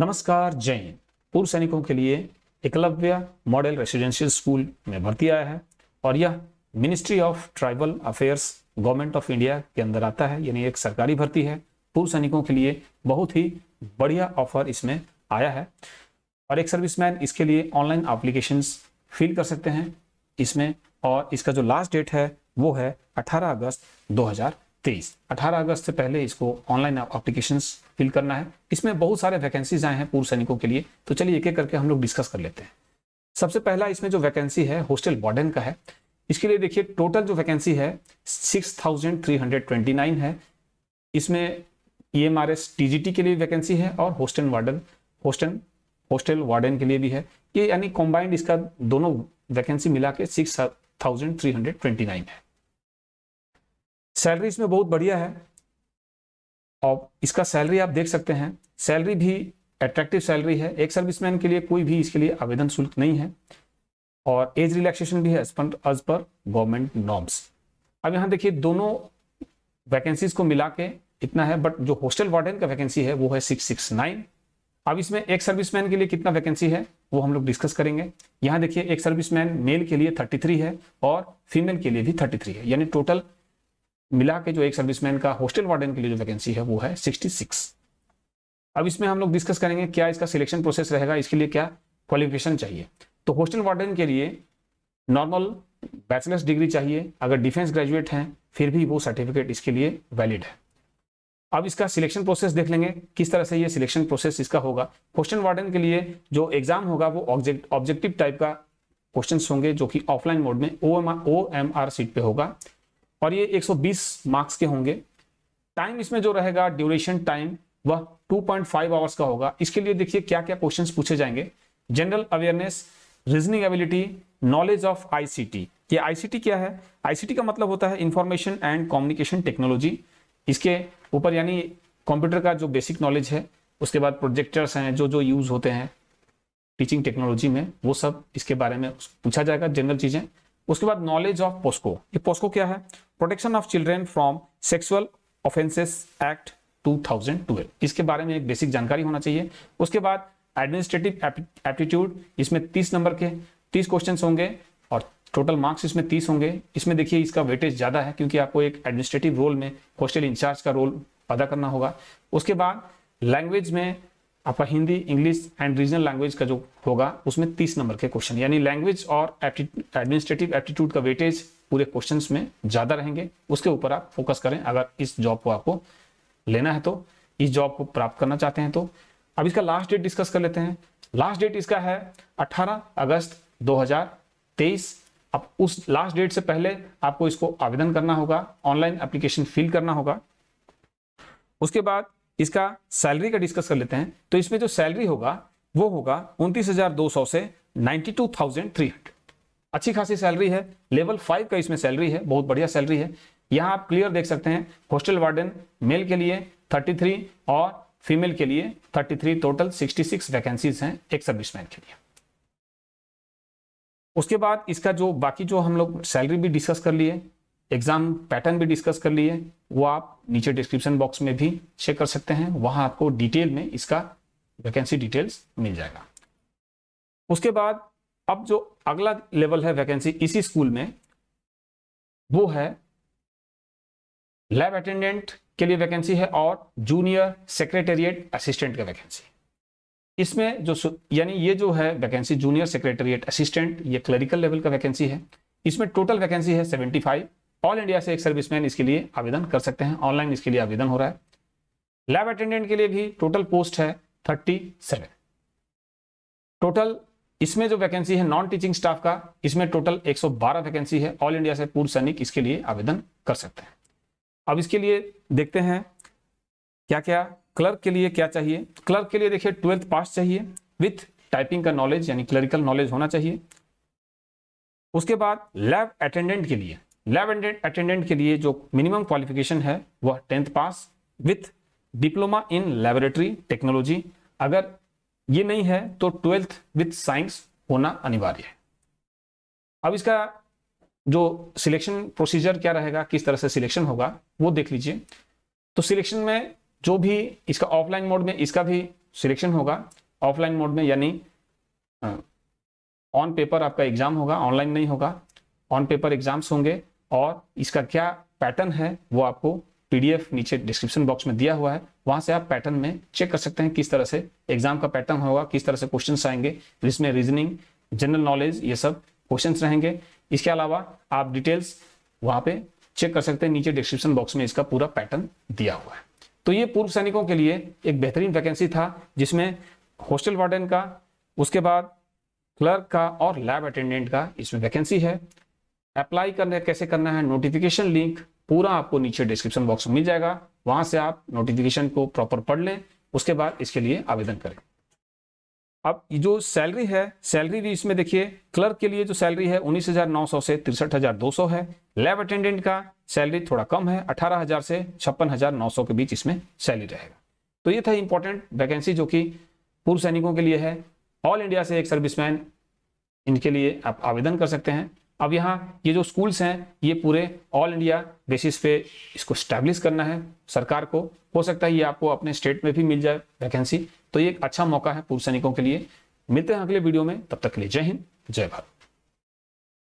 नमस्कार जय हिंद पूर्व सैनिकों के लिए एकलव्य मॉडल रेसिडेंशियल स्कूल में भर्ती आया है और यह ministry of tribal affairs government of India के अंदर आता है यानी एक सरकारी भर्ती है पूर्व सैनिकों के लिए बहुत ही बढ़िया ऑफर इसमें आया है और एक सर्विसमैन इसके लिए ऑनलाइन अप्लीकेशन फिल कर सकते हैं इसमें और इसका जो लास्ट डेट है वो है 18 अगस्त 2020 तेईस अठारह अगस्त से पहले इसको ऑनलाइन अप्लीकेशन फिल करना है इसमें बहुत सारे वैकेंसीज आए हैं पूर्व सैनिकों के लिए तो चलिए एक एक करके हम लोग डिस्कस कर लेते हैं सबसे पहला इसमें जो वैकेंसी है हॉस्टल वार्डन का है इसके लिए देखिए टोटल जो वैकेंसी है 6,329 है इसमें E M R S T के लिए वैकेंसी है और hostel warden hostel hostel warden के लिए भी है ये यानी कॉम्बाइंड इसका दोनों वैकेंसी मिला के six thousand three hundred twenty nine है सैलरी इसमें बहुत बढ़िया है और इसका सैलरी आप देख सकते हैं सैलरी भी अट्रैक्टिव सैलरी है एक सर्विसमैन के लिए कोई भी इसके लिए आवेदन शुल्क नहीं है और एज रिलैक्सेशन भी है एज पर गवर्नमेंट नॉर्म्स अब यहाँ देखिए दोनों वैकेंसीज को मिला के इतना है बट जो हॉस्टल वार्डन का वैकेंसी है वो है सिक्स सिक्स नाइन अब इसमें एक सर्विसमैन के लिए कितना वैकेंसी है वो हम लोग डिस्कस करेंगे यहाँ देखिए एक सर्विसमैन मेल के लिए थर्टी थ्री है और फीमेल के लिए भी थर्टी थ्री है यानी टोटल मिला के जो एक सर्विसमैन का हॉस्टल वार्डन के लिए जो वैकेंसी है वो है 66 अब इसमें हम लोग डिस्कस करेंगे क्या इसका सिलेक्शन प्रोसेस रहेगा इसके लिए क्या क्वालिफिकेशन चाहिए तो हॉस्टल वार्डन के लिए नॉर्मल बैचलर्स डिग्री चाहिए अगर डिफेंस ग्रेजुएट हैं फिर भी वो सर्टिफिकेट इसके लिए वैलिड है अब इसका सिलेक्शन प्रोसेस देख लेंगे किस तरह से ये सिलेक्शन प्रोसेस इसका होगा क्वेश्चन वार्डन के लिए जो एग्जाम होगा वो ऑब्जेक्टिव टाइप का क्वेश्चंस होंगे जो कि ऑफलाइन मोड में ओ एम आर सीट पे होगा और ये 120 मार्क्स के होंगे टाइम इसमें जो रहेगा ड्यूरेशन टाइम वह 2.5 आवर्स का होगा इसके लिए देखिए क्या क्या क्वेश्चन पूछे जाएंगे general awareness reasoning ability knowledge of ICT ये आईसीटी क्या है आईसीटी का मतलब होता है इंफॉर्मेशन एंड कम्युनिकेशन टेक्नोलॉजी इसके ऊपर यानी कंप्यूटर का जो बेसिक नॉलेज है उसके बाद प्रोजेक्टर्स हैं जो जो यूज होते हैं टीचिंग टेक्नोलॉजी में वो सब इसके बारे में पूछा जाएगा जनरल चीजें उसके बाद नॉलेज ऑफ पोस्को ये पोस्को क्या है protection of children from sexual offences act 2012 इसके बारे में एक बेसिक जानकारी होना चाहिए उसके बाद एडमिनिस्ट्रेटिव एप्टीट्यूड इसमें 30 नंबर के 30 क्वेश्चन होंगे और टोटल मार्क्स इसमें 30 होंगे इसमें देखिए इसका वेटेज ज़्यादा है क्योंकि आपको एक एडमिनिस्ट्रेटिव रोल में हॉस्टल इंचार्ज का रोल अदा करना होगा उसके बाद लैंग्वेज में आपका Hindi English and regional language का जो होगा उसमें तीस नंबर के क्वेश्चन यानी लैंग्वेज और एडमिनिस्ट्रेटिव एप्टीट्यूड का वेटेज पूरे क्वेश्चंस में ज़्यादा रहेंगे उसके ऊपर आप फोकस करें अगर इस जॉब को आपको लेना है तो इस जॉब को प्राप्त करना चाहते हैं तो अब इसका लास्ट डेट डिस्कस कर लेते हैं लास्ट डेट इसका है 18 अगस्त 2023 अब उस लास्ट डेट से पहले आपको इसको आवेदन करना होगा ऑनलाइन एप्लीकेशन फिल करना होगा उसके बाद इसका सैलरी का डिस्कस कर लेते हैं तो इसमें जो सैलरी होगा वो होगा उनतीस हजार दो सौ से ninety two thousand three hundred अच्छी खासी सैलरी है लेवल फाइव का इसमें सैलरी है बहुत बढ़िया सैलरी है यहाँ आप क्लियर देख सकते हैं हॉस्टल वार्डन मेल के लिए थर्टी थ्री और फीमेल के लिए thirty three total sixty six vacancies हैं एक सर्विसमैन के लिए उसके बाद इसका जो बाकी जो हम लोग सैलरी भी डिस्कस कर लिए एग्जाम पैटर्न भी डिस्कस कर लिए वो आप नीचे डिस्क्रिप्शन बॉक्स में भी चेक कर सकते हैं वहां आपको डिटेल में इसका वैकेंसी डिटेल्स मिल जाएगा उसके बाद अब जो अगला लेवल है वैकेंसी इसी स्कूल में वो है लैब अटेंडेंट के लिए वैकेंसी है और जूनियर सेक्रेटेरिएट असिस्टेंट का वैकेंसी इसमें जो यानी ये जो है वैकेंसी जूनियर सेक्रेटेरिएट असिस्टेंट ये क्लरिकल लेवल का वैकेंसी है इसमें टोटल वैकेंसी है फाइव ऑल इंडिया से एक सर्विसमैन इसके लिए आवेदन कर सकते हैं ऑनलाइन इसके लिए आवेदन हो रहा है लैब अटेंडेंट के लिए भी टोटल पोस्ट है थर्टी सेवन टोटल इसमें जो वैकेंसी है नॉन टीचिंग स्टाफ का इसमें टोटल 112 वैकेंसी है ऑल इंडिया से पूर्व सैनिक इसके लिए आवेदन कर सकते हैं अब इसके लिए देखते हैं क्या क्या क्लर्क के लिए क्या चाहिए क्लर्क के लिए देखिए ट्वेल्थ पास चाहिए विथ टाइपिंग का नॉलेज यानी क्लरिकल नॉलेज होना चाहिए उसके बाद लैब अटेंडेंट के लिए लैब अटेंडेंट के लिए जो मिनिमम क्वालिफिकेशन है वह tenth pass with diploma in laboratory technology अगर ये नहीं है तो ट्वेल्थ विथ साइंस होना अनिवार्य है अब इसका जो सिलेक्शन प्रोसीजर क्या रहेगा किस तरह से सिलेक्शन होगा वो देख लीजिए तो सिलेक्शन में जो भी इसका ऑफलाइन मोड में इसका भी सिलेक्शन होगा ऑफलाइन मोड में यानी ऑन पेपर आपका एग्जाम होगा ऑनलाइन नहीं होगा ऑन पेपर एग्जाम्स होंगे और इसका क्या पैटर्न है वो आपको पीडीएफ नीचे डिस्क्रिप्शन बॉक्स में दिया हुआ है वहां से आप पैटर्न में चेक कर सकते हैं किस तरह से एग्जाम का पैटर्न होगा किस तरह से क्वेश्चन आएंगे जिसमें रीजनिंग जनरल नॉलेज ये सब क्वेश्चन रहेंगे इसके अलावा आप डिटेल्स वहां पे चेक कर सकते हैं नीचे डिस्क्रिप्शन बॉक्स में इसका पूरा पैटर्न दिया हुआ है तो ये पूर्व सैनिकों के लिए एक बेहतरीन वैकेंसी था जिसमें हॉस्टल वार्डन का उसके बाद क्लर्क का और लैब अटेंडेंट का इसमें वैकेंसी है अप्लाई करने कैसे करना है नोटिफिकेशन लिंक पूरा आपको नीचे डिस्क्रिप्शन बॉक्स में मिल जाएगा वहां से आप नोटिफिकेशन को प्रॉपर पढ़ लें उसके बाद इसके लिए आवेदन करें अब जो सैलरी है सैलरी भी इसमें देखिए क्लर्क के लिए जो सैलरी है 19,900 से तिरसठ है लैब अटेंडेंट का सैलरी थोड़ा कम है 18,000 से छप्पन के बीच इसमें सैलरी रहेगा तो ये था इंपॉर्टेंट वैकेंसी जो कि पूर्व सैनिकों के लिए है ऑल इंडिया से एक सर्विसमैन इनके लिए आप आवेदन कर सकते हैं अब यहाँ ये जो स्कूल्स हैं ये पूरे ऑल इंडिया बेसिस पे इसको स्टैब्लिश करना है सरकार को हो सकता है ये आपको अपने स्टेट में भी मिल जाए वैकेंसी तो ये एक अच्छा मौका है पूर्व सैनिकों के लिए मिलते हैं अगले वीडियो में तब तक के लिए जय हिंद जय भारत